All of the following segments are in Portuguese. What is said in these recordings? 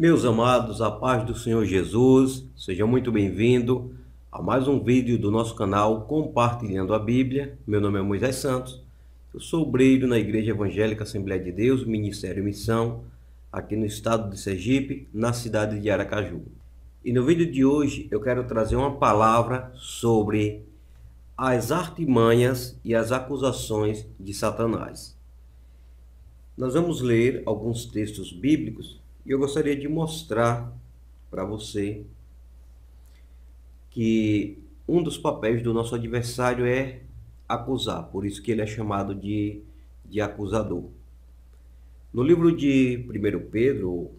Meus amados, a paz do Senhor Jesus, seja muito bem-vindo a mais um vídeo do nosso canal Compartilhando a Bíblia. Meu nome é Moisés Santos, eu sou obreiro na Igreja Evangélica Assembleia de Deus, Ministério e Missão, aqui no estado de Sergipe, na cidade de Aracaju. E no vídeo de hoje eu quero trazer uma palavra sobre as artimanhas e as acusações de Satanás. Nós vamos ler alguns textos bíblicos e eu gostaria de mostrar para você que um dos papéis do nosso adversário é acusar, por isso que ele é chamado de, de acusador. No livro de 1 Pedro,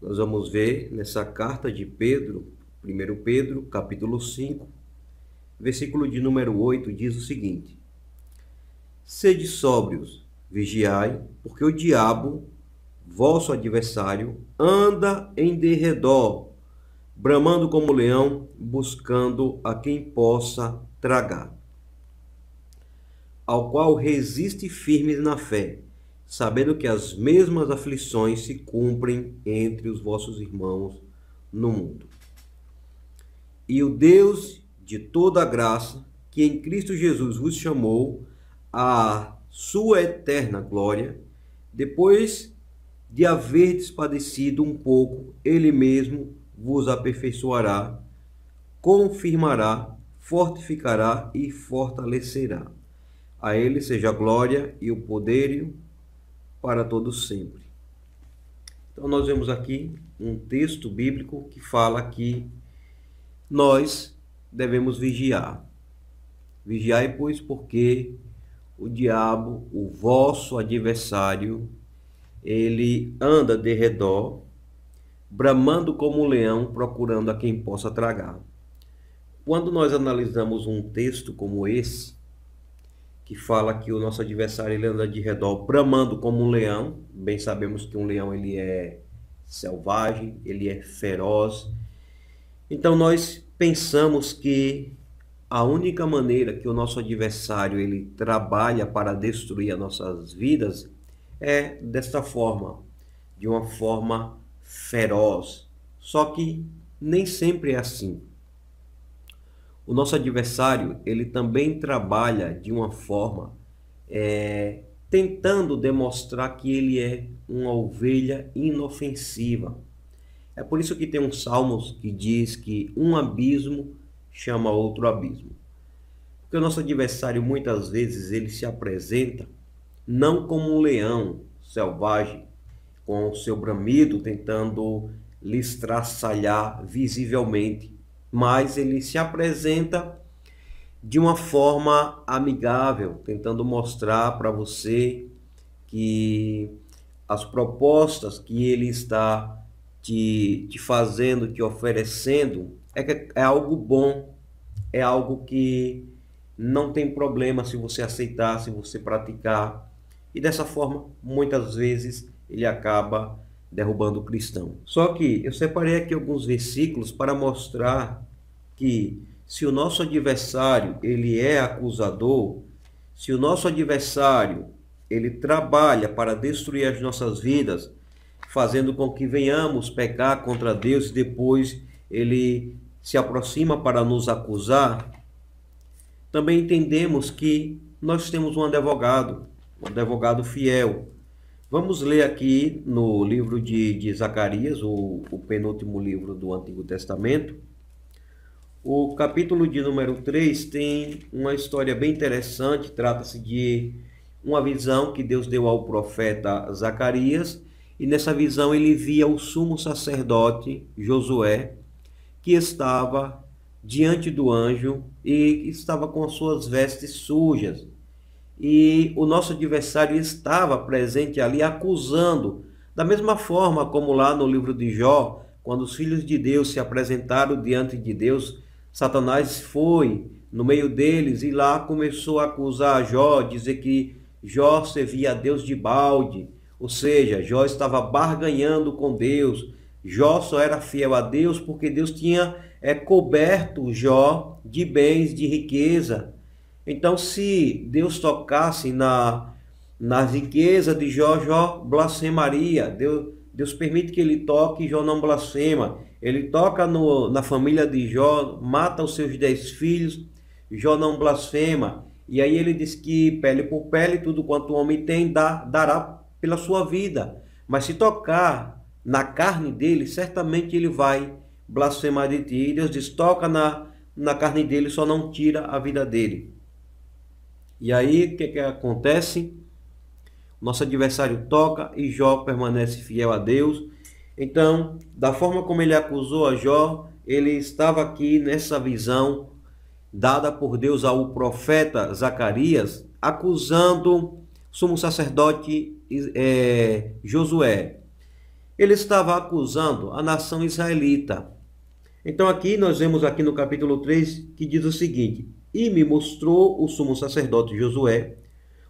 nós vamos ver nessa carta de Pedro, 1 Pedro, capítulo 5, versículo de número 8, diz o seguinte: Sede sóbrios vigiai, porque o diabo, vosso adversário, anda em derredor, bramando como leão, buscando a quem possa tragar. Ao qual resiste firmes na fé, sabendo que as mesmas aflições se cumprem entre os vossos irmãos no mundo. E o Deus de toda a graça, que em Cristo Jesus vos chamou a sua eterna glória, depois de haver despadecido um pouco, ele mesmo vos aperfeiçoará, confirmará, fortificará e fortalecerá. A ele seja a glória e o poder para todos sempre. Então nós vemos aqui um texto bíblico que fala que nós devemos vigiar. Vigiai, pois, porque o diabo, o vosso adversário, ele anda de redor, bramando como um leão, procurando a quem possa tragar. Quando nós analisamos um texto como esse, que fala que o nosso adversário ele anda de redor, bramando como um leão, bem sabemos que um leão ele é selvagem, ele é feroz. Então nós pensamos que a única maneira que o nosso adversário ele trabalha para destruir as nossas vidas é desta forma, de uma forma feroz. Só que nem sempre é assim. O nosso adversário ele também trabalha de uma forma é, tentando demonstrar que ele é uma ovelha inofensiva. É por isso que tem um salmos que diz que um abismo chama outro abismo. Porque o nosso adversário muitas vezes ele se apresenta não como um leão selvagem, com o seu bramido tentando lhe estraçalhar visivelmente, mas ele se apresenta de uma forma amigável, tentando mostrar para você que as propostas que ele está te, te fazendo, te oferecendo, é, é algo bom, é algo que não tem problema se você aceitar, se você praticar. E dessa forma, muitas vezes, ele acaba derrubando o cristão. Só que eu separei aqui alguns versículos para mostrar que se o nosso adversário, ele é acusador, se o nosso adversário, ele trabalha para destruir as nossas vidas, fazendo com que venhamos pecar contra Deus e depois ele se aproxima para nos acusar, também entendemos que nós temos um advogado, um advogado fiel. Vamos ler aqui no livro de, de Zacarias, o, o penúltimo livro do Antigo Testamento. O capítulo de número 3 tem uma história bem interessante, trata-se de uma visão que Deus deu ao profeta Zacarias, e nessa visão ele via o sumo sacerdote Josué que estava diante do anjo e estava com suas vestes sujas. E o nosso adversário estava presente ali acusando, da mesma forma como lá no livro de Jó, quando os filhos de Deus se apresentaram diante de Deus, Satanás foi no meio deles e lá começou a acusar Jó, dizer que Jó servia a Deus de balde, ou seja, Jó estava barganhando com Deus, Jó só era fiel a Deus porque Deus tinha é, coberto Jó de bens, de riqueza. Então, se Deus tocasse na, na riqueza de Jó, Jó blasfemaria. Deus, Deus permite que ele toque e Jó não blasfema. Ele toca no, na família de Jó, mata os seus dez filhos, Jó não blasfema. E aí ele diz que pele por pele, tudo quanto o homem tem, dá, dará pela sua vida. Mas se tocar na carne dele, certamente ele vai blasfemar de ti. E Deus diz: toca na, na carne dele, só não tira a vida dele. E aí o que, é que acontece? Nosso adversário toca e Jó permanece fiel a Deus. Então, da forma como ele acusou a Jó, ele estava aqui nessa visão dada por Deus ao profeta Zacarias, acusando o sumo sacerdote é, Josué ele estava acusando a nação israelita. Então aqui nós vemos aqui no capítulo 3 que diz o seguinte: E me mostrou o sumo sacerdote Josué,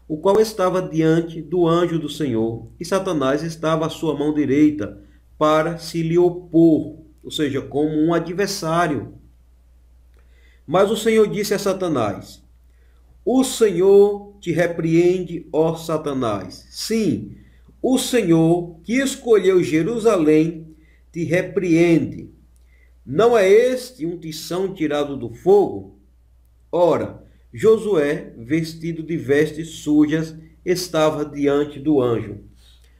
o qual estava diante do anjo do Senhor, e Satanás estava à sua mão direita para se lhe opor, ou seja, como um adversário. Mas o Senhor disse a Satanás: O Senhor te repreende, ó Satanás. Sim, o Senhor que escolheu Jerusalém te repreende. Não é este um tição tirado do fogo? Ora, Josué, vestido de vestes sujas, estava diante do anjo.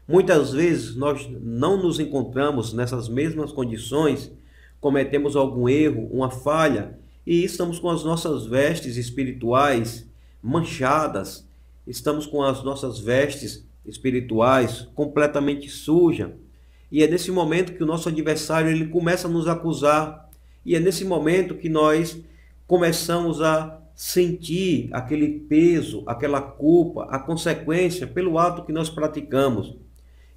Muitas vezes nós não nos encontramos nessas mesmas condições, cometemos algum erro, uma falha, e estamos com as nossas vestes espirituais manchadas, estamos com as nossas vestes espirituais completamente suja. E é nesse momento que o nosso adversário ele começa a nos acusar. E é nesse momento que nós começamos a sentir aquele peso, aquela culpa, a consequência pelo ato que nós praticamos.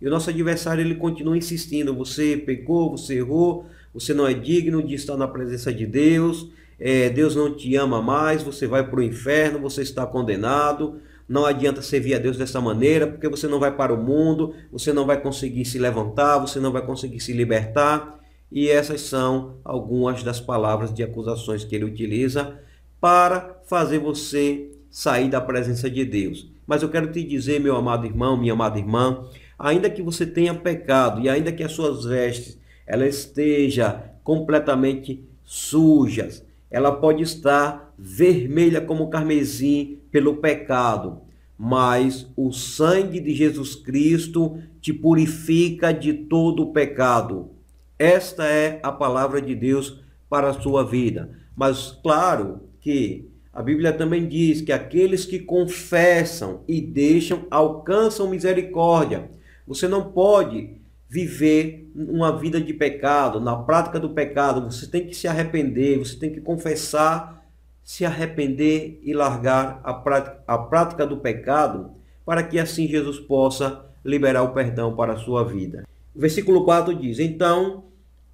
E o nosso adversário ele continua insistindo: você pecou, você errou, você não é digno de estar na presença de Deus, é, Deus não te ama mais, você vai para o inferno, você está condenado, não adianta servir a Deus dessa maneira, porque você não vai para o mundo, você não vai conseguir se levantar, você não vai conseguir se libertar. E essas são algumas das palavras de acusações que ele utiliza para fazer você sair da presença de Deus. Mas eu quero te dizer, meu amado irmão, minha amada irmã, ainda que você tenha pecado e ainda que as suas vestes ela esteja completamente sujas, ela pode estar vermelha como carmesim pelo pecado, mas o sangue de Jesus Cristo te purifica de todo o pecado. Esta é a palavra de Deus para a sua vida. Mas claro que a Bíblia também diz que aqueles que confessam e deixam alcançam misericórdia. Você não pode viver uma vida de pecado, na prática do pecado. Você tem que se arrepender, você tem que confessar, se arrepender e largar a prática, a prática do pecado, para que assim Jesus possa liberar o perdão para a sua vida. versículo 4 diz: Então,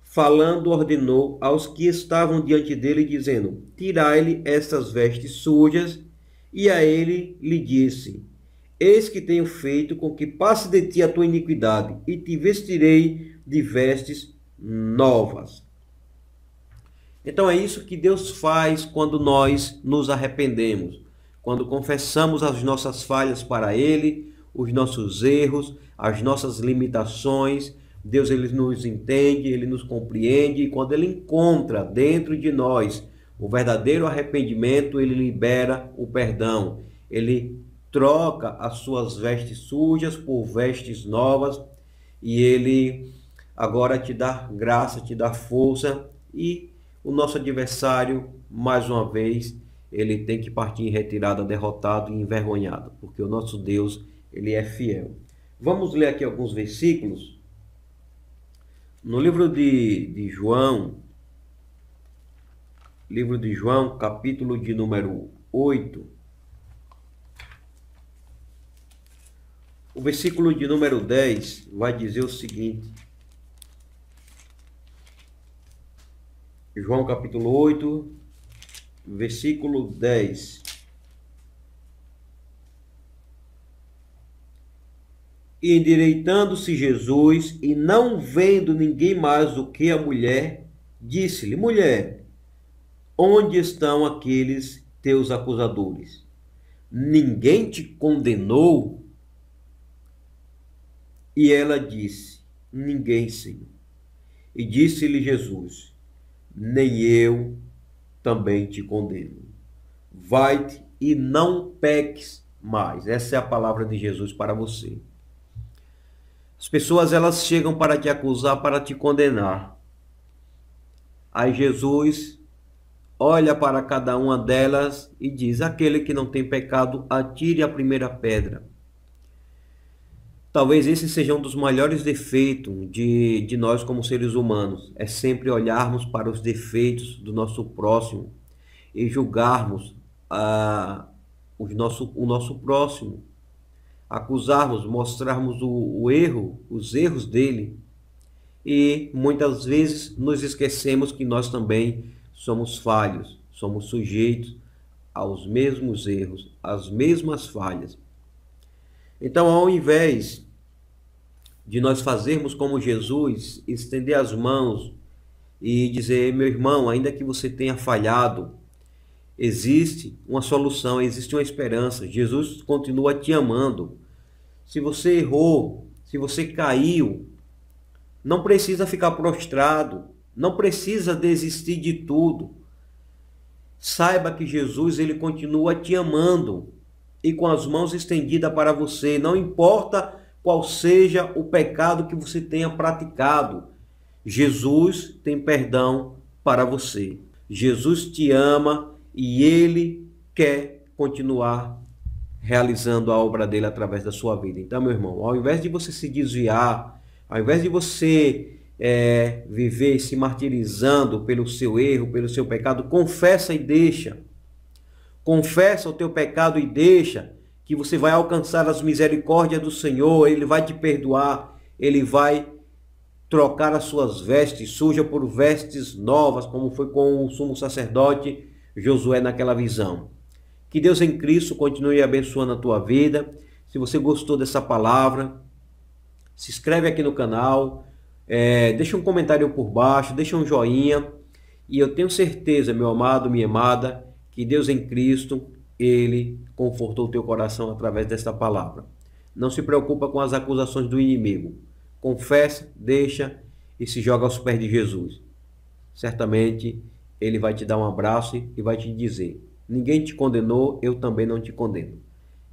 falando, ordenou aos que estavam diante dele, dizendo: Tirai-lhe estas vestes sujas. E a ele lhe disse: Eis que tenho feito com que passe de ti a tua iniquidade, e te vestirei de vestes novas. Então é isso que Deus faz quando nós nos arrependemos, quando confessamos as nossas falhas para Ele, os nossos erros, as nossas limitações. Deus ele nos entende, ele nos compreende, e quando ele encontra dentro de nós o verdadeiro arrependimento, ele libera o perdão, ele troca as suas vestes sujas por vestes novas e ele agora te dá graça, te dá força e o nosso adversário, mais uma vez, ele tem que partir em retirada, derrotado e envergonhado, porque o nosso Deus, ele é fiel. Vamos ler aqui alguns versículos. No livro de, de João, livro de João, capítulo de número 8, O versículo de número 10 vai dizer o seguinte. João capítulo 8, versículo 10. E endireitando-se Jesus e não vendo ninguém mais do que a mulher, disse-lhe: Mulher, onde estão aqueles teus acusadores? Ninguém te condenou? E ela disse: Ninguém, Senhor. E disse-lhe Jesus: Nem eu também te condeno. Vai-te e não peques mais. Essa é a palavra de Jesus para você. As pessoas elas chegam para te acusar, para te condenar. Aí Jesus olha para cada uma delas e diz: Aquele que não tem pecado, atire a primeira pedra. Talvez esse seja um dos maiores defeitos de, de nós como seres humanos, é sempre olharmos para os defeitos do nosso próximo e julgarmos ah, os nosso, o nosso próximo, acusarmos, mostrarmos o, o erro, os erros dele e muitas vezes nos esquecemos que nós também somos falhos, somos sujeitos aos mesmos erros, às mesmas falhas. Então, ao invés de nós fazermos como Jesus, estender as mãos e dizer: meu irmão, ainda que você tenha falhado, existe uma solução, existe uma esperança. Jesus continua te amando. Se você errou, se você caiu, não precisa ficar prostrado, não precisa desistir de tudo. Saiba que Jesus ele continua te amando e com as mãos estendidas para você, não importa qual seja o pecado que você tenha praticado. Jesus tem perdão para você. Jesus te ama e ele quer continuar realizando a obra dele através da sua vida. Então, meu irmão, ao invés de você se desviar, ao invés de você é, viver se martirizando pelo seu erro, pelo seu pecado, confessa e deixa confessa o teu pecado e deixa, que você vai alcançar as misericórdias do Senhor, Ele vai te perdoar, Ele vai trocar as suas vestes sujas por vestes novas, como foi com o sumo sacerdote Josué naquela visão. Que Deus em Cristo continue abençoando a tua vida. Se você gostou dessa palavra, se inscreve aqui no canal, é, deixa um comentário por baixo, deixa um joinha. E eu tenho certeza, meu amado, minha amada, que Deus em Cristo, Ele confortou o teu coração através desta palavra. Não se preocupa com as acusações do inimigo. Confessa, deixa e se joga aos pés de Jesus. Certamente Ele vai te dar um abraço e vai te dizer: Ninguém te condenou, eu também não te condeno.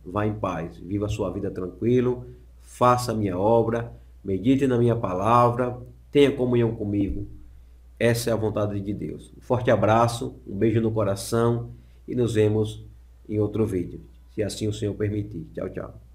Vá em paz, viva a sua vida tranquilo, faça a minha obra, medite na minha palavra, tenha comunhão comigo essa é a vontade de Deus. Um forte abraço, um beijo no coração e nos vemos em outro vídeo, se assim o Senhor permitir. Tchau, tchau.